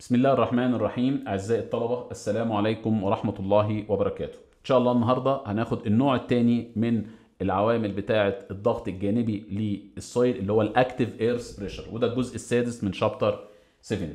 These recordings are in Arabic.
بسم الله الرحمن الرحيم أعزائي الطلبة السلام عليكم ورحمة الله وبركاته إن شاء الله النهاردة هناخد النوع الثاني من العوامل بتاعة الضغط الجانبي للسويل اللي هو الأكتف إيرث بريشر وده الجزء السادس من شابتر 7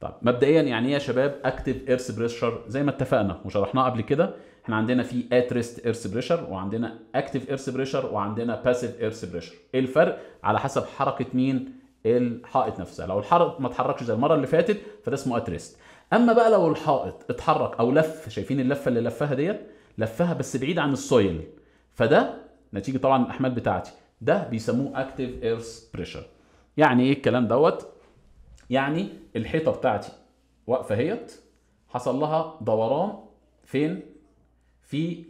طب مبدئيا يعني ايه يا شباب أكتف ايرس بريشر زي ما اتفقنا وشرحناه قبل كده احنا عندنا في ات ريست ايرث بريشر وعندنا أكتف إيرث بريشر وعندنا باسيف إيرث بريشر ايه الفرق على حسب حركه مين الحائط نفسها لو الحائط ما اتحركش زي المره اللي فاتت فده اسمه اتريست اما بقى لو الحائط اتحرك او لف شايفين اللفه اللي لفها ديت لفها بس بعيد عن السويل فده نتيجه طبعا الاحمال بتاعتي ده بيسموه اكتيف ايرث بريشر يعني ايه الكلام دوت يعني الحيطه بتاعتي واقفه اهيت حصل لها دوران فين في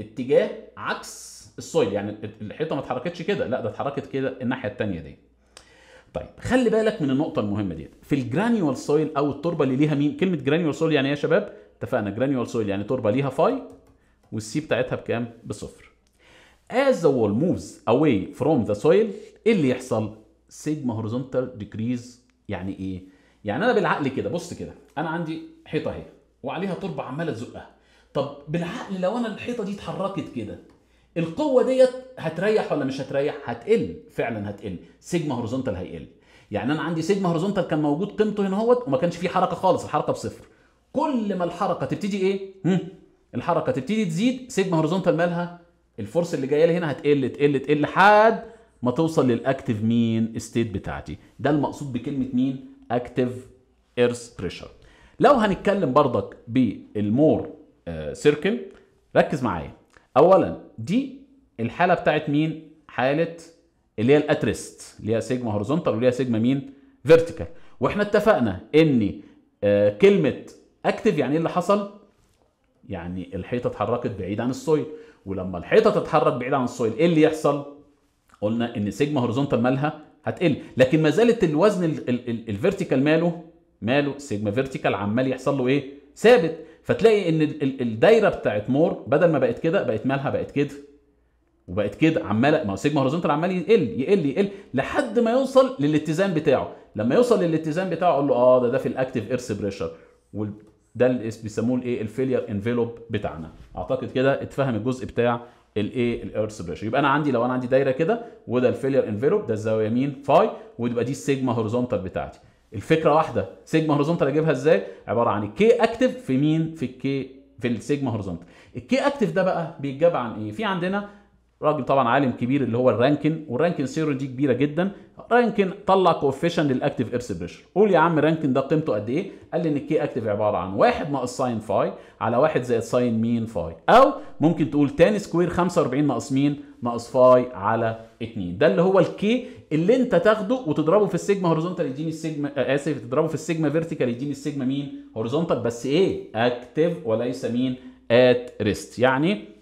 اتجاه عكس السويل يعني الحيطه ما اتحركتش كده لا ده اتحركت كده الناحيه الثانيه دي طيب خلي بالك من النقطه المهمه ديت في الجرانيول سويل او التربه اللي ليها مين كلمه جرانيول سويل يعني ايه يا شباب اتفقنا جرانيول سويل يعني تربه ليها فاي والسي بتاعتها بكام بصفر as the wall moves away from the soil ايه اللي يحصل سيجما هوريزونتال ديكريز يعني ايه يعني انا بالعقل كده بص كده انا عندي حيطه اهي وعليها تربه عماله تزقها طب بالعقل لو انا الحيطه دي اتحركت كده القوه ديت هتريح ولا مش هتريح هتقل فعلا هتقل سيجما هوريزونتال هيقل يعني انا عندي سيجما هوريزونتال كان موجود قيمته هنا اهوت وما كانش فيه حركه خالص الحركه بصفر كل ما الحركه تبتدي ايه الحركه تبتدي تزيد سيجما هوريزونتال مالها الفورس اللي جايه لي هنا هتقل تقل تقل لحد ما توصل للاكتيف مين ستيت بتاعتي ده المقصود بكلمه مين اكتيف ايرث بريشر لو هنتكلم برضك بالمور سيركل آه، ركز معايا اولا دي الحاله بتاعت مين حاله اللي هي الاترست اللي هي سيجما هورزونتال واللي هي سيجما مين فيرتيكال واحنا اتفقنا ان آه، كلمه اكتف يعني ايه اللي حصل يعني الحيطه اتحركت بعيد عن السويل ولما الحيطه تتحرك بعيد عن السويل ايه اللي يحصل قلنا ان سيجما هورزونتال مالها هتقل لكن ما زالت الوزن الفيرتيكال ماله ماله سيجما فيرتيكال عمال يحصل له ايه ثابت فتلاقي ان الدايره بتاعت مور بدل ما بقت كده بقت مالها بقت كده وبقت كده عماله ما هو سيجما هوريزونتال عمال يقل يقل يقل لحد ما يوصل للاتزان بتاعه لما يوصل للاتزان بتاعه اقول له اه ده ده في الاكتف ايرث بريشر وده اللي بيسموه الايه الفيلير انفلوب بتاعنا اعتقد كده اتفهم الجزء بتاع الايه الايرث بريشر يبقى انا عندي لو انا عندي دايره كده وده الفيلير انفلوب ده الزاويه يمين فاي وتبقى دي السيجما هوريزونتال بتاعتي الفكره واحده سيجما هورزونتال اجيبها ازاي عباره عن الكي اكتف في مين في الكي في السيجما هورزونتال الكي اكتف ده بقى بيتجاب عن ايه في عندنا راجل طبعا عالم كبير اللي هو الرانكن والرانكن سيرو دي كبيره جدا رانكن طلع كوفيشن للاكتيف ايرث بريشر قول يا عم رانكن ده قيمته قد ايه قال لي ان الكي اكتيف عباره عن 1 ناقص ساين فاي على 1 زائد ساين مين فاي او ممكن تقول تاني سكوير 45 ناقص مين ناقص فاي على 2 ده اللي هو الكي اللي انت تاخده وتضربه في السيجما هوريزونتال يديني السيجما اسف آه، آه، تضربه في السيجما فيرتيكال يديني السيجما مين هوريزونتال بس ايه اكتيف وليس مين ات ريست يعني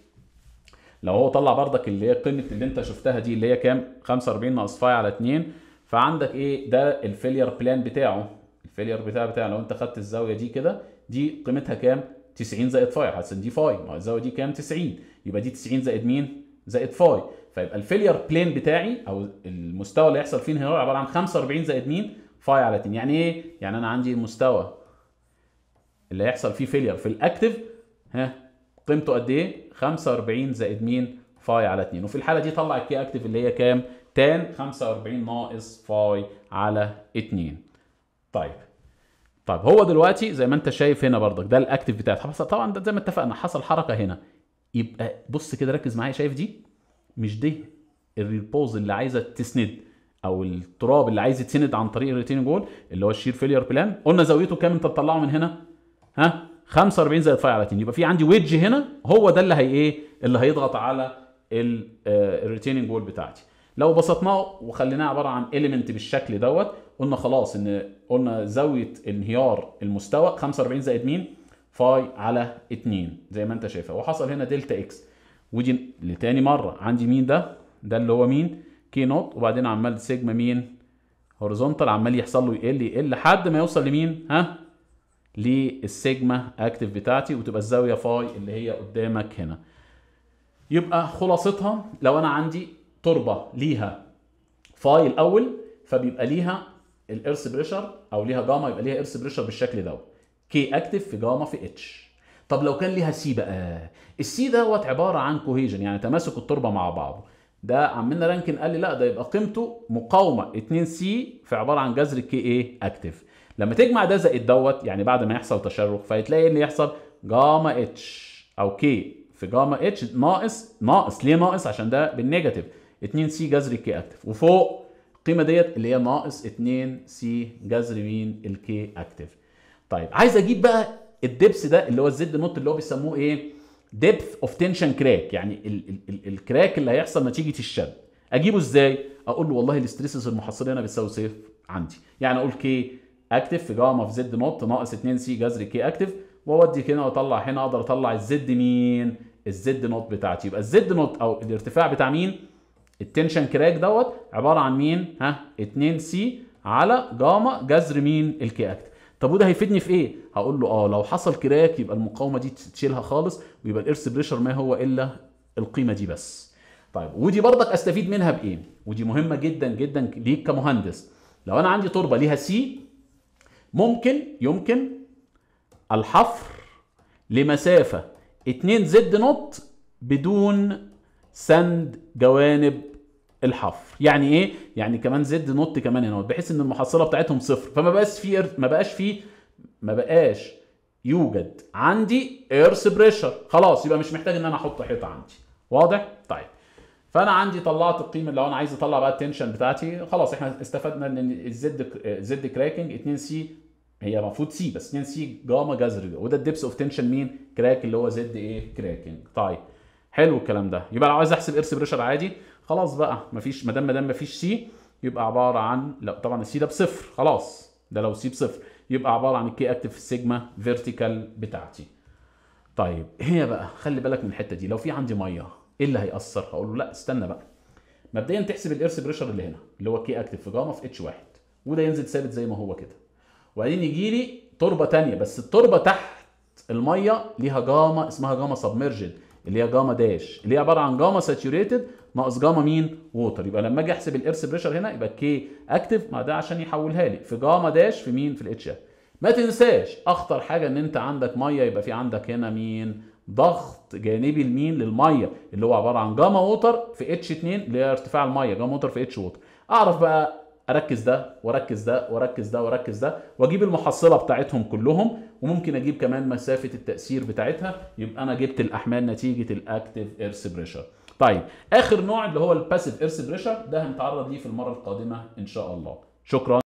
لو هو طلع بردك اللي هي قيمه اللي انت شفتها دي اللي هي كام 45 ناقص فاي على 2 فعندك ايه ده الفيلير بلان بتاعه الفيلير بتاع لو انت خدت الزاويه دي كده دي قيمتها كام 90 زائد فاي هتسن دي فاي ما الزاويه دي كام 90 يبقى دي 90 زائد مين زائد فاي فيبقى الفيلير بلين بتاعي او المستوى اللي هيحصل فيه انهيار عباره عن 45 زائد مين فاي على 2 يعني ايه يعني انا عندي مستوى اللي هيحصل فيه فيلير في الاكتف ها قيمته قد ايه 45 زائد مين فاي على 2 وفي الحاله دي طلع الكي اكتف اللي هي كام تان 45 ناقص فاي على 2 طيب طيب هو دلوقتي زي ما انت شايف هنا برضك ده الاكتف بتاعت طبعا ده زي ما اتفقنا حصل حركه هنا يبقى بص كده ركز معايا شايف دي مش دي الريبوز اللي عايزه تسند او التراب اللي عايز يتسند عن طريق الريتين جول اللي هو الشير فيلير بلان قلنا زاويته كام انت تطلعه من هنا ها 45 زائد فاي على 2 يبقى في عندي ويدج هنا هو ده اللي هي ايه اللي هيضغط على الريتيننج وول آه، بتاعتي لو بسطناه وخليناه عباره عن اليمنت بالشكل دوت قلنا خلاص ان قلنا زاويه انهيار المستوى 45 زائد مين فاي على 2 زي ما انت شايفها وحصل هنا دلتا اكس ودي لتاني مره عندي مين ده ده اللي هو مين كي نوت وبعدين عمال سيجما مين هوريزونتال عمال يحصل له يقل يقل لحد ما يوصل لمين ها للسيجما اكتف بتاعتي وتبقى الزاويه فاي اللي هي قدامك هنا يبقى خلاصتها لو انا عندي تربه ليها فاي الاول فبيبقى ليها الارث بريشر او ليها جاما يبقى ليها ارث بريشر بالشكل دوت كي اكتف في جاما في اتش طب لو كان ليها سي بقى السي دوت عباره عن كوهيجن يعني تماسك التربه مع بعضه ده عملنا رانكن قال لي لا ده يبقى قيمته مقاومه 2 سي في عباره عن جذر كي ايه اكتف لما تجمع ده زائد دوت يعني بعد ما يحصل تشرخ فهتلاقي ان اللي يحصل جاما اتش او كي في جاما اتش ناقص ناقص ليه ناقص عشان ده بالنيجاتيف 2 سي جذر كي اكتف وفوق القيمه ديت اللي هي ناقص 2 سي جذر مين الكي اكتف طيب عايز اجيب بقى الدبس ده اللي هو الزد نوت اللي هو بيسموه ايه ديبث اوف تنشن كراك يعني ال ال ال الكراك اللي هيحصل نتيجه الشد اجيبه ازاي اقول له والله الاستريسز المحصله هنا بتساوي صيف عندي يعني اقول كي اكتف في جاما في زد نوت ناقص 2 سي جذر كي اكتف واودي هنا واطلع هنا اقدر اطلع الزد مين الزد نوت بتاعتي يبقى الزد نوت او الارتفاع بتاع مين التنشن كراك دوت عباره عن مين ها 2 سي على جاما جذر مين الكي اكتف طب وده هيفيدني في ايه هقول له اه لو حصل كراك يبقى المقاومه دي تشيلها خالص ويبقى الارس بريشر ما هو الا القيمه دي بس طيب ودي برضك استفيد منها بايه ودي مهمه جدا جدا ليك كمهندس لو انا عندي تربه ليها سي ممكن يمكن الحفر لمسافه 2 زد نوت بدون سند جوانب الحفر يعني ايه يعني كمان زد نط كمان هنا بحيث ان المحصله بتاعتهم صفر فما بقاش في ما بقاش في ما بقاش يوجد عندي ايرث بريشر خلاص يبقى مش محتاج ان انا احط حيطه عندي واضح طيب فانا عندي طلعت القيمه لو انا عايز اطلع بقى التنشن بتاعتي خلاص احنا استفدنا ان الزد زد كراكنج 2 سي هي المفروض سي بس 2 سي جاما جذر وده الدبس اوف تنشن مين كراك اللي هو زد ايه كراكنج طيب حلو الكلام ده يبقى لو عايز احسب ايرث بريشر عادي خلاص بقى مفيش ما دام ما دام مفيش سي يبقى عباره عن لا طبعا السي ده بصفر خلاص ده لو سي بصفر يبقى عباره عن الكي اكتف سيجما فيرتيكال بتاعتي طيب هي بقى خلي بالك من الحته دي لو في عندي ميه ايه اللي هيأثر هقول له لا استنى بقى مبدئيا تحسب الايرث بريشر اللي هنا اللي هو كي اكتف في جاما في اتش واحد وده ينزل ثابت زي ما هو كده وبعدين يجي لي تربه ثانيه بس التربه تحت الميه ليها جاما اسمها جاما سبمرجد اللي هي جاما داش اللي هي عباره عن جاما ساتيوريتد ناقص جاما مين ووتر يبقى لما اجي احسب الارث بريشر هنا يبقى كي اكتف ما ده عشان يحولها لي في جاما داش في مين في الاتش اف ما تنساش اخطر حاجه ان انت عندك ميه يبقى في عندك هنا مين ضغط جانبي لمين للميه اللي هو عباره عن جاما ووتر في اتش 2 اللي هي ارتفاع الميه جاما ووتر في اتش ووتر اعرف بقى اركز ده واركز ده واركز ده واركز ده واجيب المحصله بتاعتهم كلهم وممكن اجيب كمان مسافه التاثير بتاعتها يبقى انا جبت الاحمال نتيجه الاكتف ايرث بريشر طيب اخر نوع اللي هو الباسيف اير بريشر ده هنتعرض ليه في المره القادمه ان شاء الله شكرا